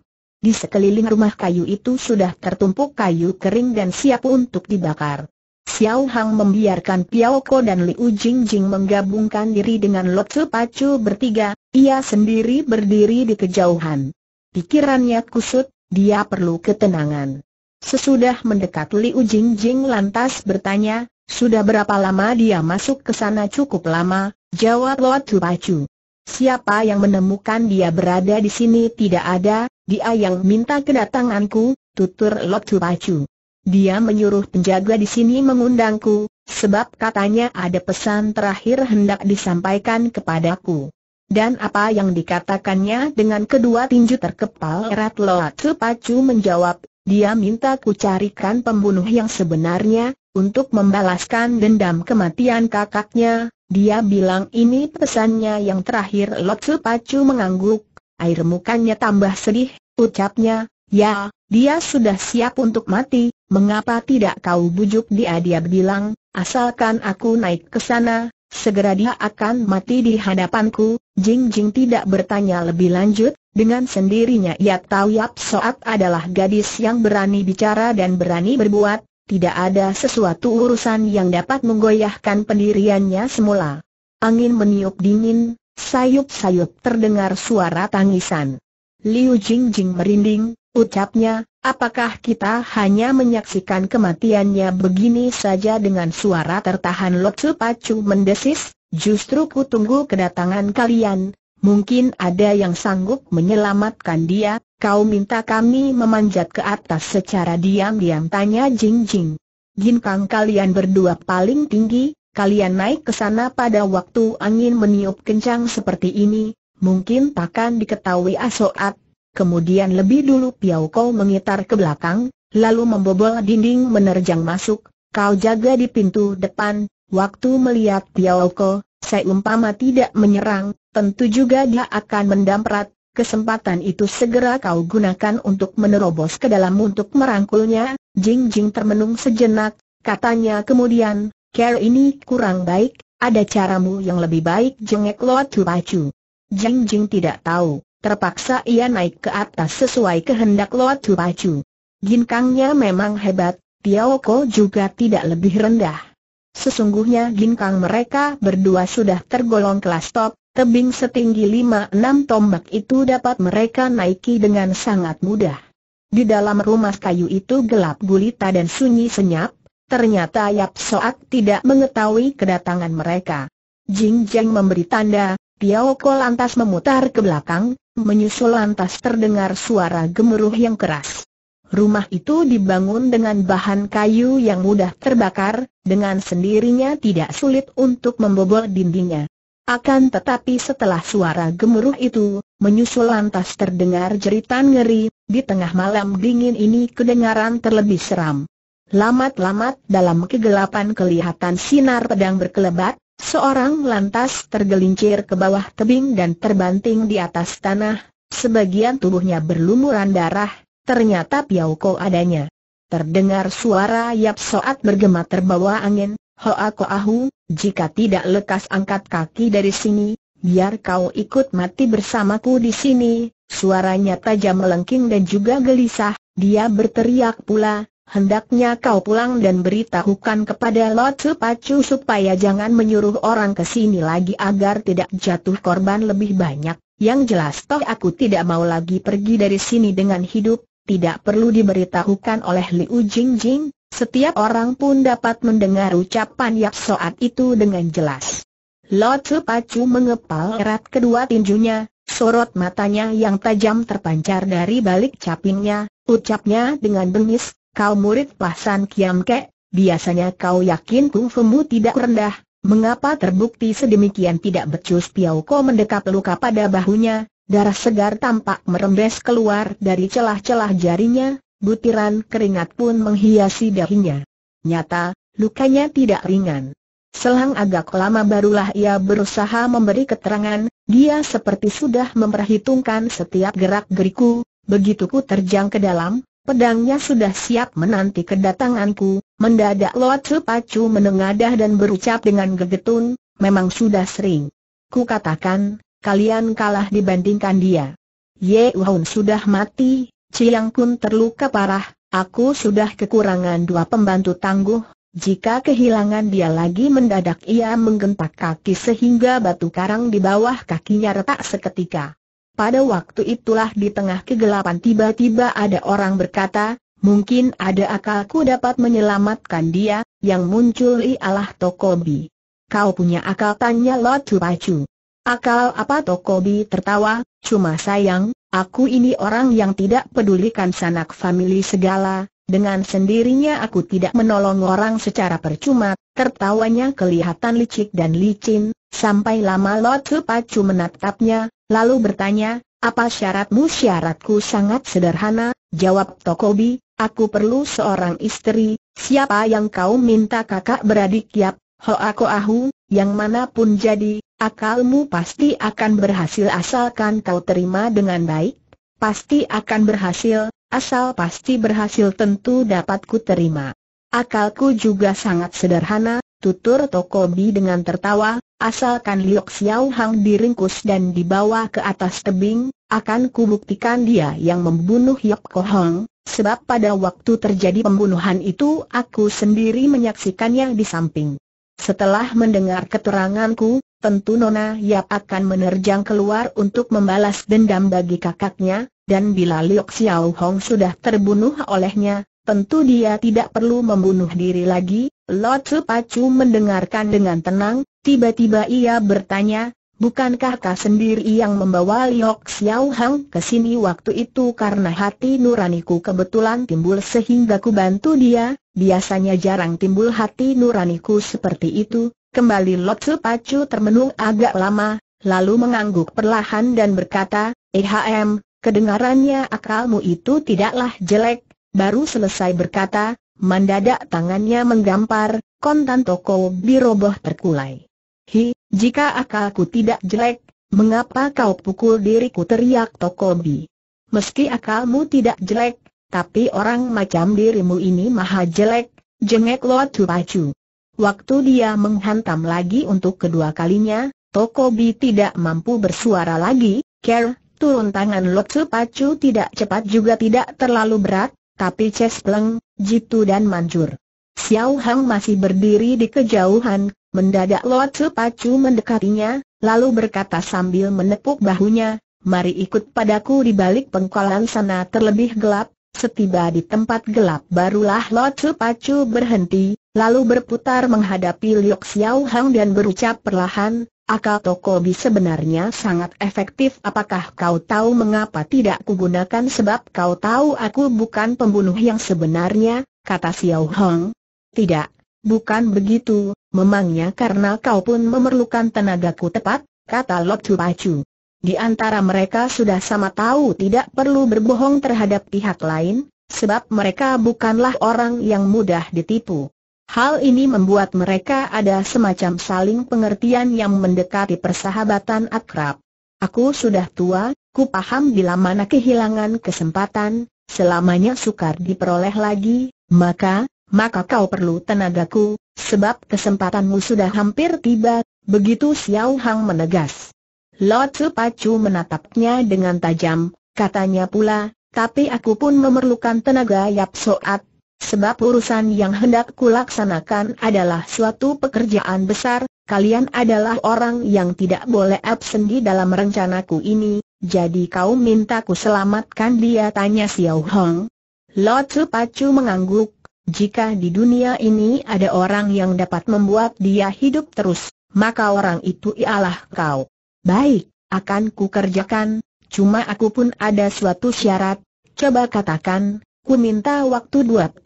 Di sekeliling rumah kayu itu sudah tertumpuk kayu kering dan siap untuk dibakar. Xiao Hang membiarkan Piao Ko dan Liu Jing menggabungkan diri dengan Lo Tzu Pacu bertiga, ia sendiri berdiri di kejauhan. Pikirannya kusut, dia perlu ketenangan. Sesudah mendekat Liu Jing, lantas bertanya, sudah berapa lama dia masuk ke sana cukup lama, jawab Lo Tzu Pacu. Siapa yang menemukan dia berada di sini tidak ada, dia yang minta kedatanganku, tutur Lo Tzu Pacu. Dia menyuruh penjaga di sini mengundangku, sebab katanya ada pesan terakhir hendak disampaikan kepadaku. Dan apa yang dikatakannya dengan kedua tinju terkepal erat Loatsu Pacu menjawab, dia minta ku carikan pembunuh yang sebenarnya, untuk membalaskan dendam kematian kakaknya, dia bilang ini pesannya yang terakhir Loatsu Pacu mengangguk, air mukanya tambah sedih, ucapnya, ya, dia sudah siap untuk mati, Mengapa tidak kau bujuk dia dia bilang, asalkan aku naik ke sana, segera dia akan mati di hadapanku, Jing Jing tidak bertanya lebih lanjut, dengan sendirinya ia tahu Yap Soat adalah gadis yang berani bicara dan berani berbuat, tidak ada sesuatu urusan yang dapat menggoyahkan pendiriannya semula. Angin meniup dingin, sayup-sayup terdengar suara tangisan. Liu Jing Jing merinding, Ucapnya, apakah kita hanya menyaksikan kematiannya begini saja dengan suara tertahan Lotsu Pacu mendesis, justru ku tunggu kedatangan kalian, mungkin ada yang sanggup menyelamatkan dia, kau minta kami memanjat ke atas secara diam-diam tanya Jing Jing. Ginkang kalian berdua paling tinggi, kalian naik ke sana pada waktu angin meniup kencang seperti ini, mungkin takkan diketahui Asoat Kemudian lebih dulu Piao Kau mengitar ke belakang, lalu membobol dinding menerjang masuk, kau jaga di pintu depan, waktu melihat Piau Kau, umpama tidak menyerang, tentu juga dia akan mendamprat, kesempatan itu segera kau gunakan untuk menerobos ke dalam untuk merangkulnya, Jing Jing termenung sejenak, katanya kemudian, care ini kurang baik, ada caramu yang lebih baik jengek lo pacu. Jing Jing tidak tahu Terpaksa ia naik ke atas sesuai kehendak Loat Tu Pacu. Ginkangnya memang hebat, Tiao Ko juga tidak lebih rendah. Sesungguhnya ginkang mereka berdua sudah tergolong kelas top, tebing setinggi 5-6 tombak itu dapat mereka naiki dengan sangat mudah. Di dalam rumah kayu itu gelap gulita dan sunyi senyap, ternyata Yap Soak tidak mengetahui kedatangan mereka. Jing Jeng memberi tanda, Tiao Ko lantas memutar ke belakang, Menyusul lantas terdengar suara gemuruh yang keras. Rumah itu dibangun dengan bahan kayu yang mudah terbakar, dengan sendirinya tidak sulit untuk membobol dindingnya. Akan tetapi setelah suara gemuruh itu, menyusul lantas terdengar jeritan ngeri, di tengah malam dingin ini kedengaran terlebih seram. Lamat-lamat dalam kegelapan kelihatan sinar pedang berkelebat, Seorang lantas tergelincir ke bawah tebing dan terbanting di atas tanah, sebagian tubuhnya berlumuran darah, ternyata Piau Ko adanya. Terdengar suara Yap Soat bergema terbawa angin, Hoa Ko Ahu, jika tidak lekas angkat kaki dari sini, biar kau ikut mati bersamaku di sini, suaranya tajam melengking dan juga gelisah, dia berteriak pula, hendaknya kau pulang dan beritahukan kepada Lot Pacu supaya jangan menyuruh orang ke sini lagi agar tidak jatuh korban lebih banyak. Yang jelas toh aku tidak mau lagi pergi dari sini dengan hidup, tidak perlu diberitahukan oleh Liu Jingjing, setiap orang pun dapat mendengar ucapan Yap Soat itu dengan jelas. Lot Pacu mengepal erat kedua tinjunya, sorot matanya yang tajam terpancar dari balik capingnya, ucapnya dengan bengis, Kau murid Pasan Kiam Kek, biasanya kau yakin Kung kungfumu tidak rendah, mengapa terbukti sedemikian tidak becus Piau Ko mendekap luka pada bahunya, darah segar tampak merembes keluar dari celah-celah jarinya, butiran keringat pun menghiasi dahinya. Nyata, lukanya tidak ringan. Selang agak lama barulah ia berusaha memberi keterangan, dia seperti sudah memperhitungkan setiap gerak-geriku, begitu ku terjang ke dalam, Pedangnya sudah siap menanti kedatanganku, mendadak Loat cepacu menengadah dan berucap dengan gegetun, memang sudah sering. Ku katakan, kalian kalah dibandingkan dia. Ye Wahun sudah mati, Ciang Kun terluka parah, aku sudah kekurangan dua pembantu tangguh, jika kehilangan dia lagi mendadak ia menggentak kaki sehingga batu karang di bawah kakinya retak seketika. Pada waktu itulah di tengah kegelapan tiba-tiba ada orang berkata, mungkin ada akalku dapat menyelamatkan dia, yang muncul ialah Tokobi. Kau punya akal tanya Lotu Pacu. Akal apa Tokobi tertawa, cuma sayang, aku ini orang yang tidak pedulikan sanak famili segala, dengan sendirinya aku tidak menolong orang secara percuma, tertawanya kelihatan licik dan licin, Sampai lama Lotu Pacu menatapnya, lalu bertanya, apa syaratmu syaratku sangat sederhana, jawab Tokobi, aku perlu seorang istri, siapa yang kau minta kakak beradik Yap, aku Ahu, yang mana pun jadi, akalmu pasti akan berhasil asalkan kau terima dengan baik, pasti akan berhasil, asal pasti berhasil tentu dapat ku terima. Akalku juga sangat sederhana, Tutur Tokobi dengan tertawa, asalkan Liok Xiao Hang diringkus dan dibawa ke atas tebing, akan kubuktikan dia yang membunuh Yok Kohong, sebab pada waktu terjadi pembunuhan itu aku sendiri menyaksikannya di samping. Setelah mendengar keteranganku, tentu Nona Yap akan menerjang keluar untuk membalas dendam bagi kakaknya, dan bila Liok Xiao Hong sudah terbunuh olehnya, tentu dia tidak perlu membunuh diri lagi, Lot Pacu mendengarkan dengan tenang, tiba-tiba ia bertanya, bukankah kau sendiri yang membawa Liok Xiao Hang ke sini waktu itu karena hati nuraniku kebetulan timbul sehingga ku bantu dia, biasanya jarang timbul hati nuraniku seperti itu, kembali Lot Pacu termenung agak lama, lalu mengangguk perlahan dan berkata, EHM, kedengarannya akalmu itu tidaklah jelek, baru selesai berkata, Mendadak tangannya menggampar, kontan toko biroboh terkulai. Hi, jika akalku tidak jelek, mengapa kau pukul diriku teriak Tokobi. Meski akalmu tidak jelek, tapi orang macam dirimu ini maha jelek, jengek tu Pacu. Waktu dia menghantam lagi untuk kedua kalinya, Tokobi tidak mampu bersuara lagi, Ker, turun tangan Lotu Pacu tidak cepat juga tidak terlalu berat, tapi Chespleng, Jitu dan Manjur. Xiao Hang masih berdiri di kejauhan, mendadak Lo Tzu Pacu mendekatinya, lalu berkata sambil menepuk bahunya, mari ikut padaku di balik pengkolan sana terlebih gelap, setiba di tempat gelap barulah Lo Tzu Pacu berhenti, lalu berputar menghadapi Liu Xiao Hang dan berucap perlahan, Akal Tokobi sebenarnya sangat efektif apakah kau tahu mengapa tidak kugunakan sebab kau tahu aku bukan pembunuh yang sebenarnya, kata Xiao Hong. Tidak, bukan begitu, memangnya karena kau pun memerlukan tenagaku tepat, kata Lot Chu Pacu. Di antara mereka sudah sama tahu tidak perlu berbohong terhadap pihak lain, sebab mereka bukanlah orang yang mudah ditipu. Hal ini membuat mereka ada semacam saling pengertian yang mendekati persahabatan akrab. Aku sudah tua, ku paham bila mana kehilangan kesempatan, selamanya sukar diperoleh lagi, maka, maka kau perlu tenagaku, sebab kesempatanmu sudah hampir tiba, begitu Xiao Hang menegas. Lo Tzu Pacu menatapnya dengan tajam, katanya pula, tapi aku pun memerlukan tenaga Yap Soat, Sebab urusan yang hendak kulaksanakan adalah suatu pekerjaan besar, kalian adalah orang yang tidak boleh absen di dalam rencanaku ini, jadi kau minta ku selamatkan dia tanya Xiao Hong. Lo Tzu Pacu mengangguk, jika di dunia ini ada orang yang dapat membuat dia hidup terus, maka orang itu ialah kau. Baik, akan ku kerjakan, cuma aku pun ada suatu syarat, coba katakan, Ku minta waktu 24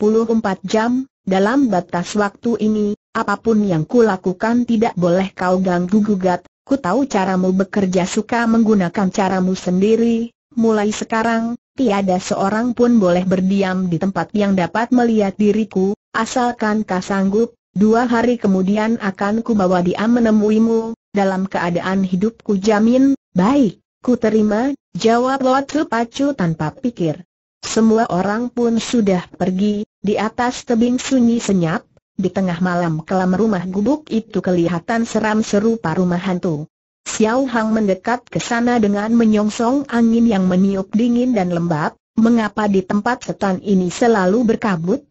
jam, dalam batas waktu ini, apapun yang kulakukan tidak boleh kau ganggu-gugat, ku tahu caramu bekerja suka menggunakan caramu sendiri, mulai sekarang, tiada seorang pun boleh berdiam di tempat yang dapat melihat diriku, asalkan kau sanggup, dua hari kemudian akan ku bawa dia menemuimu, dalam keadaan hidupku jamin, baik, ku terima, jawab Lotu Pacu tanpa pikir. Semua orang pun sudah pergi, di atas tebing sunyi senyap, di tengah malam kelam rumah gubuk itu kelihatan seram serupa rumah hantu. Xiao Hang mendekat ke sana dengan menyongsong angin yang meniup dingin dan lembab, mengapa di tempat setan ini selalu berkabut?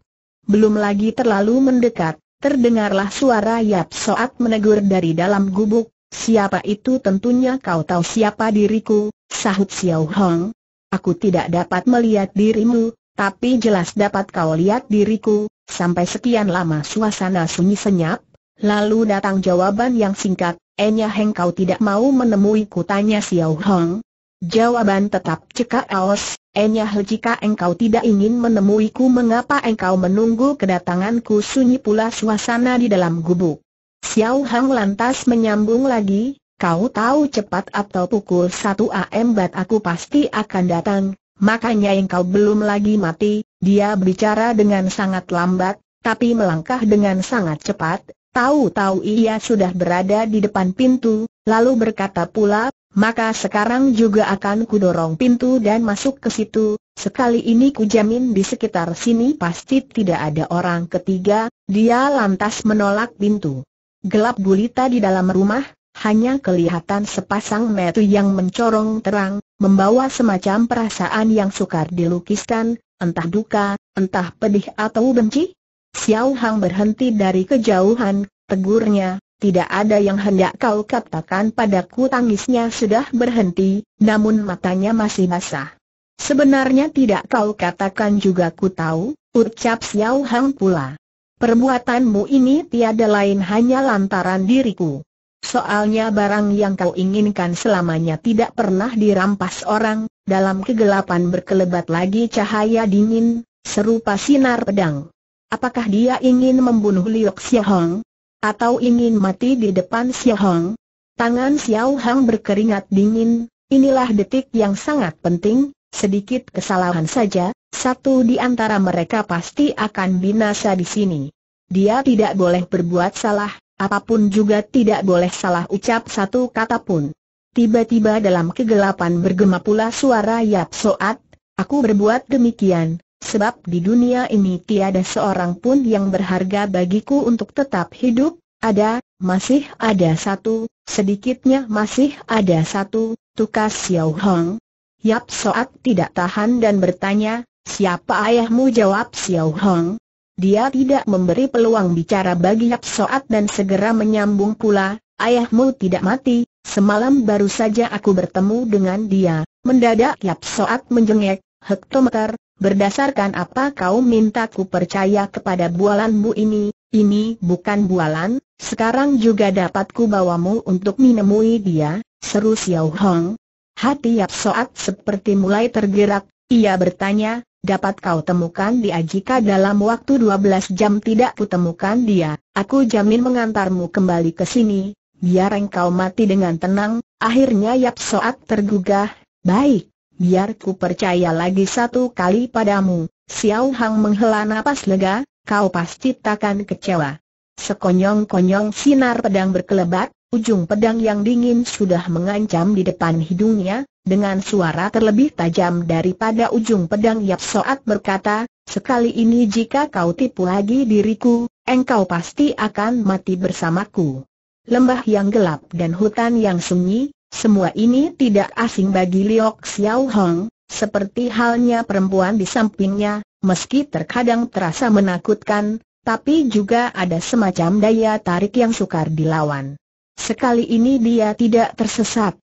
Belum lagi terlalu mendekat, terdengarlah suara Yap Soat menegur dari dalam gubuk, siapa itu tentunya kau tahu siapa diriku, sahut Xiao Hang, Aku tidak dapat melihat dirimu, tapi jelas dapat kau lihat diriku, sampai sekian lama suasana sunyi senyap, lalu datang jawaban yang singkat, Enya Heng kau tidak mau menemui tanya Xiao Hong. Jawaban tetap cekak aos, Enya He jika engkau tidak ingin menemuiku mengapa engkau menunggu kedatanganku sunyi pula suasana di dalam gubuk. Xiao Hong lantas menyambung lagi, Kau tahu cepat atau pukul satu AM bat aku pasti akan datang, makanya engkau belum lagi mati, dia bicara dengan sangat lambat, tapi melangkah dengan sangat cepat, tahu-tahu ia sudah berada di depan pintu, lalu berkata pula, maka sekarang juga akan kudorong pintu dan masuk ke situ, sekali ini kujamin di sekitar sini pasti tidak ada orang ketiga, dia lantas menolak pintu. Gelap gulita di dalam rumah, hanya kelihatan sepasang metu yang mencorong terang, membawa semacam perasaan yang sukar dilukiskan, entah duka, entah pedih atau benci. Xiao Hang berhenti dari kejauhan, tegurnya, tidak ada yang hendak kau katakan padaku tangisnya sudah berhenti, namun matanya masih basah. Sebenarnya tidak kau katakan juga ku tahu, ucap Xiao Hang pula. Perbuatanmu ini tiada lain hanya lantaran diriku. Soalnya barang yang kau inginkan selamanya tidak pernah dirampas orang, dalam kegelapan berkelebat lagi cahaya dingin, serupa sinar pedang. Apakah dia ingin membunuh Liok Xiaohong? Atau ingin mati di depan Xiaohong? Tangan Xiaohong berkeringat dingin, inilah detik yang sangat penting, sedikit kesalahan saja, satu di antara mereka pasti akan binasa di sini. Dia tidak boleh berbuat salah, Apapun juga tidak boleh salah ucap satu kata pun. Tiba-tiba dalam kegelapan bergema pula suara Yap Soat, aku berbuat demikian, sebab di dunia ini tiada seorang pun yang berharga bagiku untuk tetap hidup, ada, masih ada satu, sedikitnya masih ada satu, tukas Xiao Hong. Yap Soat tidak tahan dan bertanya, siapa ayahmu jawab Xiao Hong? Dia tidak memberi peluang bicara bagi Yap Soat dan segera menyambung pula, ayahmu tidak mati, semalam baru saja aku bertemu dengan dia. Mendadak Yap Soat menjengek, hektometer, berdasarkan apa kau minta ku percaya kepada bualanmu ini, ini bukan bualan, sekarang juga dapat ku bawamu untuk menemui dia, seru Xiao Hong. Hati Yap Soat seperti mulai tergerak, ia bertanya, dapat kau temukan dia jika dalam waktu 12 jam tidak kutemukan dia, aku jamin mengantarmu kembali ke sini, biar engkau mati dengan tenang, akhirnya Yap Soat tergugah, baik, biar ku percaya lagi satu kali padamu, Xiao Hang menghela napas lega, kau pasti takkan kecewa. Sekonyong-konyong sinar pedang berkelebat, ujung pedang yang dingin sudah mengancam di depan hidungnya, dengan suara terlebih tajam daripada ujung pedang Yap Soat berkata, Sekali ini jika kau tipu lagi diriku, engkau pasti akan mati bersamaku. Lembah yang gelap dan hutan yang sunyi, semua ini tidak asing bagi Liok Xiao Hong, seperti halnya perempuan di sampingnya, meski terkadang terasa menakutkan, tapi juga ada semacam daya tarik yang sukar dilawan. Sekali ini dia tidak tersesat.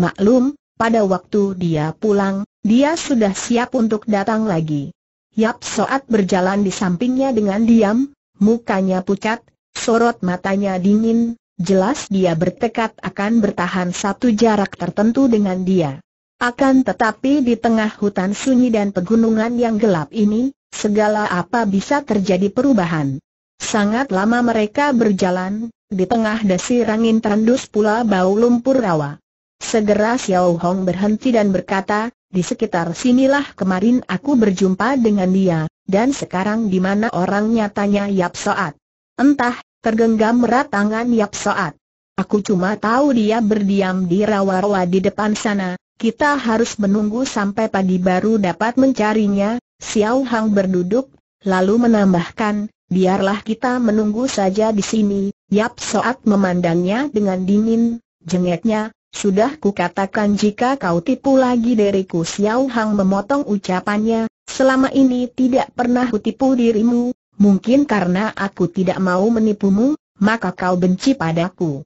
Maklum, pada waktu dia pulang, dia sudah siap untuk datang lagi. Yap Soat berjalan di sampingnya dengan diam, mukanya pucat, sorot matanya dingin, jelas dia bertekad akan bertahan satu jarak tertentu dengan dia. Akan tetapi di tengah hutan sunyi dan pegunungan yang gelap ini, segala apa bisa terjadi perubahan. Sangat lama mereka berjalan, di tengah desir angin terendus pula bau lumpur rawa. Segera Xiao Hong berhenti dan berkata, di sekitar sinilah kemarin aku berjumpa dengan dia, dan sekarang di mana orangnya tanya Yap Soat. Entah, tergenggam erat tangan Yap Soat. Aku cuma tahu dia berdiam di rawa-rawa di depan sana, kita harus menunggu sampai pagi baru dapat mencarinya, Xiao Hong berduduk, lalu menambahkan, biarlah kita menunggu saja di sini, Yap Soat memandangnya dengan dingin, jengeknya, sudah kukatakan jika kau tipu lagi diriku Xiao Hang memotong ucapannya, selama ini tidak pernah kutipu dirimu, mungkin karena aku tidak mau menipumu, maka kau benci padaku.